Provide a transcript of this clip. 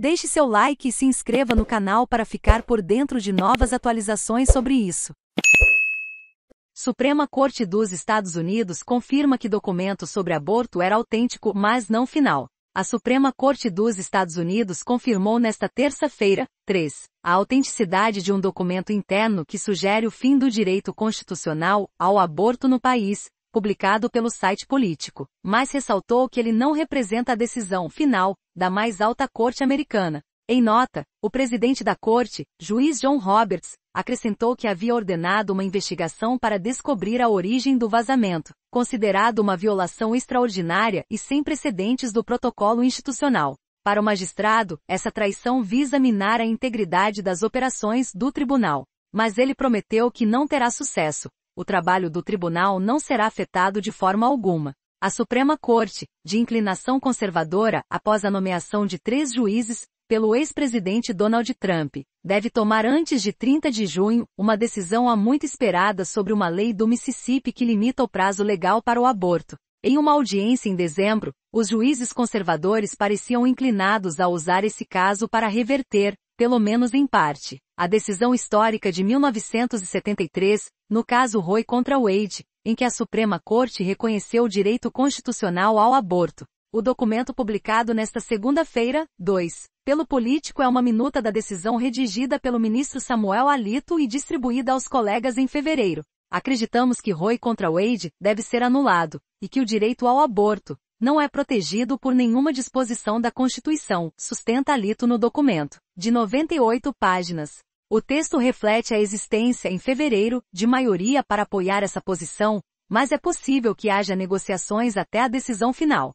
Deixe seu like e se inscreva no canal para ficar por dentro de novas atualizações sobre isso. Suprema Corte dos Estados Unidos confirma que documento sobre aborto era autêntico, mas não final. A Suprema Corte dos Estados Unidos confirmou nesta terça-feira, 3, a autenticidade de um documento interno que sugere o fim do direito constitucional ao aborto no país, publicado pelo site político, mas ressaltou que ele não representa a decisão final, da mais alta corte americana. Em nota, o presidente da corte, juiz John Roberts, acrescentou que havia ordenado uma investigação para descobrir a origem do vazamento, considerado uma violação extraordinária e sem precedentes do protocolo institucional. Para o magistrado, essa traição visa minar a integridade das operações do tribunal. Mas ele prometeu que não terá sucesso. O trabalho do tribunal não será afetado de forma alguma. A Suprema Corte, de inclinação conservadora, após a nomeação de três juízes, pelo ex-presidente Donald Trump, deve tomar antes de 30 de junho uma decisão há muito esperada sobre uma lei do Mississippi que limita o prazo legal para o aborto. Em uma audiência em dezembro, os juízes conservadores pareciam inclinados a usar esse caso para reverter, pelo menos em parte, a decisão histórica de 1973, no caso Roe contra Wade, em que a Suprema Corte reconheceu o direito constitucional ao aborto. O documento publicado nesta segunda-feira, 2, pelo político é uma minuta da decisão redigida pelo ministro Samuel Alito e distribuída aos colegas em fevereiro. Acreditamos que Roe contra Wade deve ser anulado, e que o direito ao aborto não é protegido por nenhuma disposição da Constituição, sustenta Alito no documento, de 98 páginas. O texto reflete a existência em fevereiro de maioria para apoiar essa posição, mas é possível que haja negociações até a decisão final.